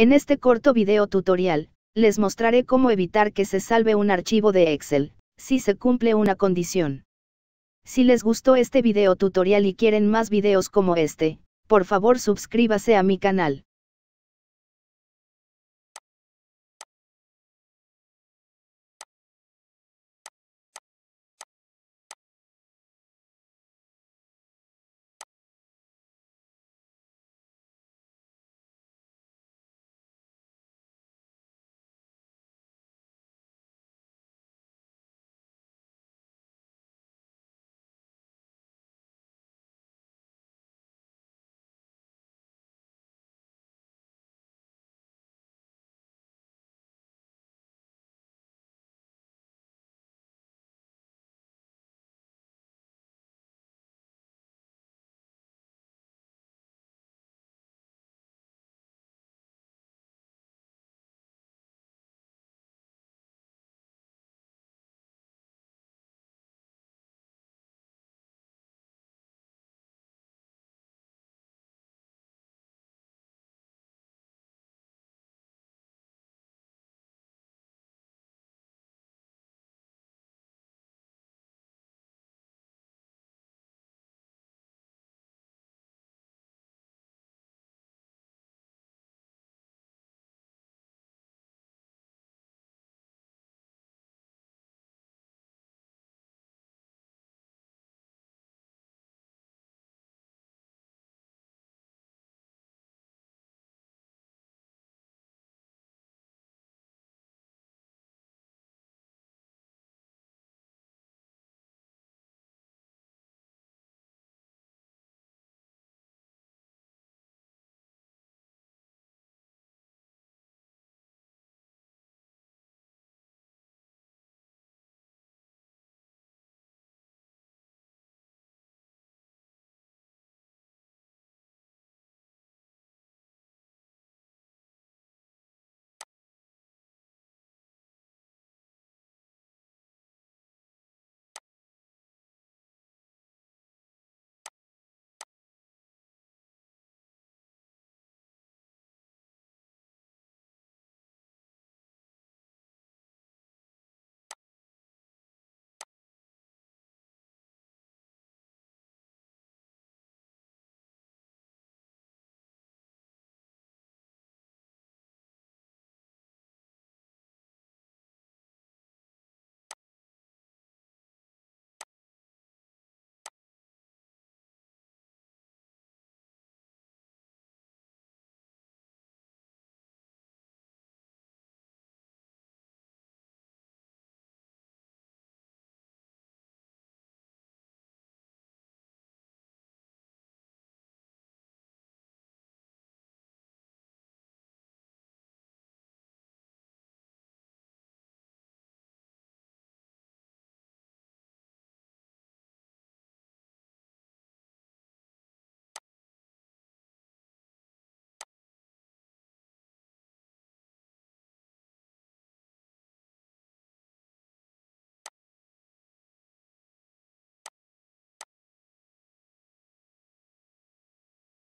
En este corto video tutorial, les mostraré cómo evitar que se salve un archivo de Excel, si se cumple una condición. Si les gustó este video tutorial y quieren más videos como este, por favor suscríbase a mi canal.